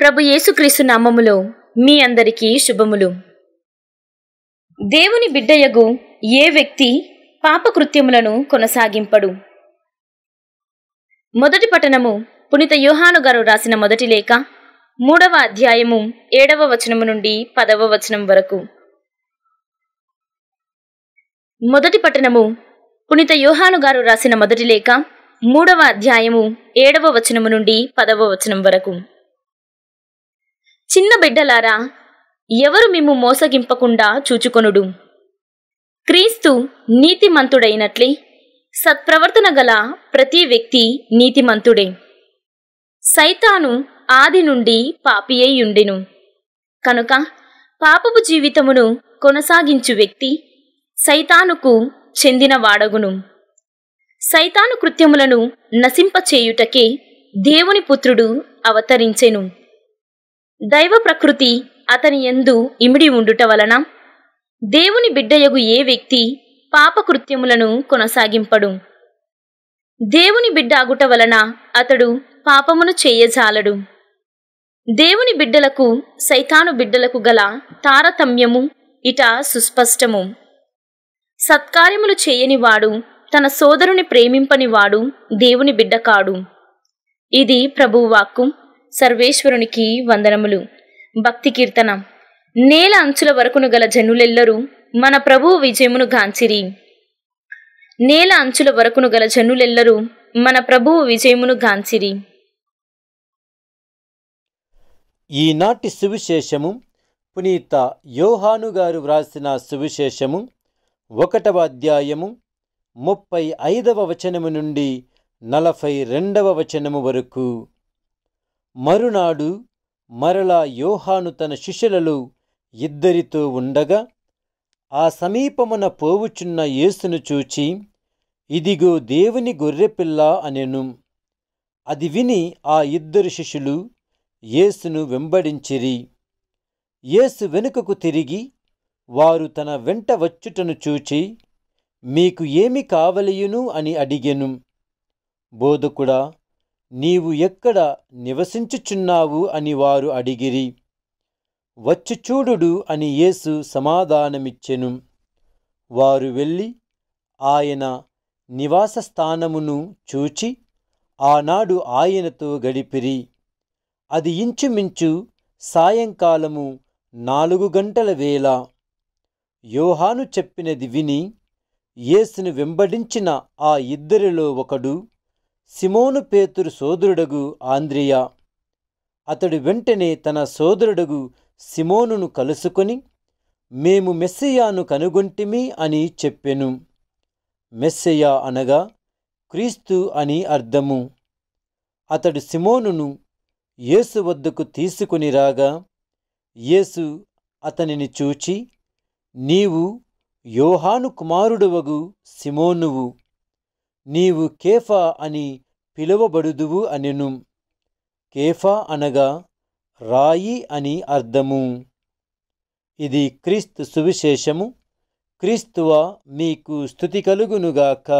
ప్రభు యేసుక్రీస్తు నామములో మీ అందరికీ శుభములు దేవుని బిడ్డయగు ఏ వ్యక్తి పాపకృత్యములను కొనసాగింపడు మొదటి పఠనము పునిత యోహాను గారు రాసిన మొదటి లేఖ మూడవ అధ్యాయము ఏడవ వచనము నుండి పదవ వచనం వరకు మొదటి పట్టణము పునిత యోహాను గారు రాసిన మొదటి లేఖ మూడవ అధ్యాయము ఏడవ వచనము నుండి పదవ వచనం వరకు చిన్న బిడ్డలారా ఎవరు మిమ్ము మోసగింపకుండా చూచుకొనుడు క్రీస్తు నీతిమంతుడైనట్లే సత్ప్రవర్తన గల ప్రతి వ్యక్తి నీతిమంతుడే సైతాను ఆది నుండి పాపియేయుండెను కనుక పాపపు జీవితమును కొనసాగించు వ్యక్తి సైతానుకు చెందిన వాడగును సైతాను కృత్యములను నశింపచేయుటకే దేవుని పుత్రుడు అవతరించెను దైవ ప్రకృతి అతని ఎందు ఇమిడి ఉండుట వలన దేవుని బిడ్డయగు ఏ వ్యక్తి పాపకృత్యములను కొనసాగింపడు దేవుని బిడ్డ అగుట వలన అతడు పాపమును చేయజాలడు దేవుని బిడ్డలకు సైతాను బిడ్డలకు గల తారతమ్యము ఇట సుస్పష్టము సత్కార్యములు చేయనివాడు తన సోదరుని ప్రేమింపనివాడు దేవుని బిడ్డ కాడు ఇది ప్రభువాక్కు సర్వేశ్వరునికి వందనములు భక్తి కీర్తన నేల అంచుల వరకును గల జనులెల్లరూ మన ప్రభు విజయమును గాంచిరి నేల అంచుల వరకును గల జనులెల్లరూ మన ప్రభు విజయమును గాంచిరి ఈనాటి సువిశేషము పునీత యోహాను గారు వ్రాసిన సువిశేషము ఒకటవ అధ్యాయము ముప్పై ఐదవ వచనము నుండి నలభై రెండవ వచనము వరకు మరునాడు మరలా యోహాను తన శిష్యులలో ఇద్దరితో ఉండగా ఆ సమీపమున పోవుచున్న యేసును చూచి ఇదిగో దేవుని గొర్రెపిల్ల అనెను అది విని ఆ ఇద్దరు శిష్యులు యేసును వెంబడించిరి యేసు వెనుకకు తిరిగి వారు తన వెంట వచ్చుటను చూచి మీకు ఏమి కావలియును అని అడిగెను బోధకుడా నీవు ఎక్కడ నివసించుచున్నావు అని వారు అడిగిరి వచ్చి చూడుడు అని యేసు సమాధానమిచ్చెను వారు వెళ్ళి ఆయన నివాస స్థానమును చూచి ఆనాడు ఆయనతో గడిపిరి అది ఇంచుమించు సాయంకాలము నాలుగు గంటల వేళ యోహాను చెప్పినది విని యేసును వెంబడించిన ఆ ఇద్దరిలో ఒకడు సిమోను పేతురు సోదరుడగు ఆంద్రియా అతడు వెంటనే తన సోదరుడగు సిమోనును కలుసుకొని మేము మెస్సయ్యాను కనుగొంటిమి అని చెప్పెను మెస్సయ్య అనగా క్రీస్తు అని అర్థము అతడు సిమోనును యేసు వద్దకు తీసుకుని రాగా యేసు అతనిని చూచి నీవు యోహాను కుమారుడవగు సిమోనువు నీవు కేఫా అని పిలువబడుదువు అనెను కేఫా అనగా రాయి అని అర్థము ఇది క్రీస్తు సువిశేషము క్రీస్తువా మీకు స్థుతి కలుగునుగాక